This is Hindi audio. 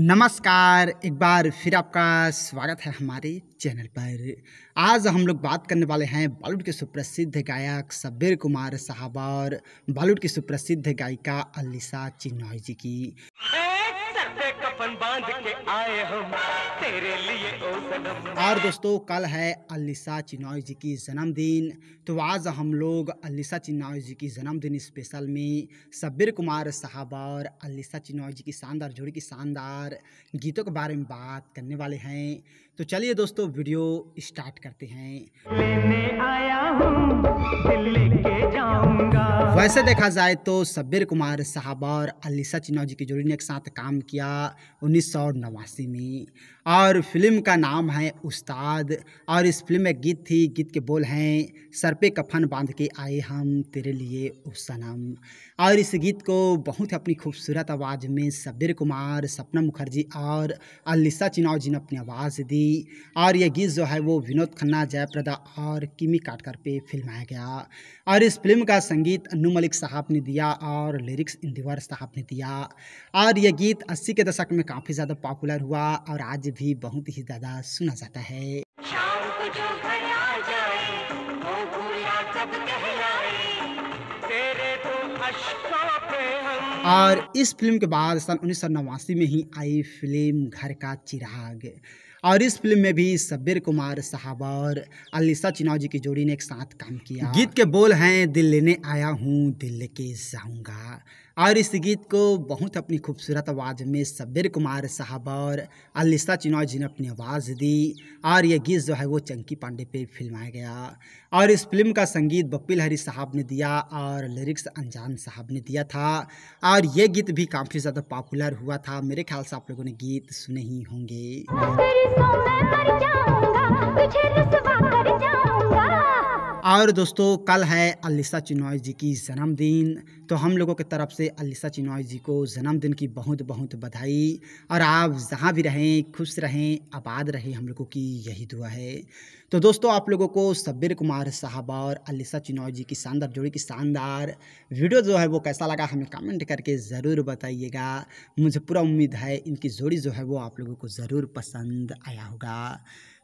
नमस्कार एक बार फिर आपका स्वागत है हमारे चैनल पर आज हम लोग बात करने वाले हैं बॉलीवुड के सुप्रसिद्ध गायक सबीर कुमार साहब और बॉलीवुड की सुप्रसिद्ध गायिका अलिसा चिन्नौय जी की और दोस्तों कल है अलिसा चिनॉय जी की जन्मदिन तो आज हम लोग अलिसा चिनॉय जी की जन्मदिन स्पेशल में सब्बिर कुमार साहब और अलिसा चिनॉय जी की शानदार जोड़ी की शानदार गीतों के बारे में बात करने वाले हैं तो चलिए दोस्तों वीडियो स्टार्ट करते हैं लेने आया हूं दिल्ली वैसे देखा जाए तो सब्बीर कुमार साहब और अलीसा जी की जोड़ी ने एक साथ काम किया उन्नीस में और फिल्म का नाम है उस्ताद और इस फिल्म में गीत थी गीत के बोल हैं सर पे कफन बांध के आए हम तेरे लिए ओ सनम और इस गीत को बहुत अपनी खूबसूरत आवाज़ में सब्बीर कुमार सपना मुखर्जी और अलीसा जी ने अपनी आवाज़ दी और यह गीत जो है वो विनोद खन्ना जयप्रदा और किमी काटकर पे फिल्माया गया और इस फिल्म का संगीत मीनू मलिक साहब ने दिया और लिरिक्स इंदिवर साहब ने दिया और यह गीत 80 के दशक में काफ़ी ज़्यादा पॉपुलर हुआ और आज भी बहुत ही ज़्यादा सुना जाता है तेरे तो अश्कों पे और इस फिल्म के बाद सन उन्नीस में ही आई फिल्म घर का चिराग और इस फिल्म में भी सब्बीर कुमार साहब और अलीसा चिनाव जी की जोड़ी ने एक साथ काम किया गीत के बोल हैं दिल लेने आया हूँ दिल लेके जाऊँगा और इस गीत को बहुत अपनी खूबसूरत आवाज़ में सब्बीर कुमार साहब और अलिस्ता चिनाव जी ने अपनी आवाज़ दी और यह गीत जो है वो चंकी पांडे पे फिल्माया गया और इस फिल्म का संगीत बप्पिल हरी साहब ने दिया और लिरिक्स अनजान साहब ने दिया था और ये गीत भी काफ़ी ज़्यादा पॉपुलर हुआ था मेरे ख्याल से आप लोगों ने गीत सुने ही होंगे और दोस्तों कल है अलिसा चिनॉय जी की जन्मदिन तो हम लोगों की तरफ से अलिसा चिनॉय जी को जन्मदिन की बहुत बहुत बधाई और आप जहाँ भी रहें खुश रहें आबाद रहें हम लोगों की यही दुआ है तो दोस्तों आप लोगों को सब्बीर कुमार साहब और अलिसा चिनॉय जी की शानदार जोड़ी की शानदार वीडियो जो है वो कैसा लगा हमें कमेंट करके ज़रूर बताइएगा मुझे पूरा उम्मीद है इनकी जोड़ी जो है वो आप लोगों को ज़रूर पसंद आया होगा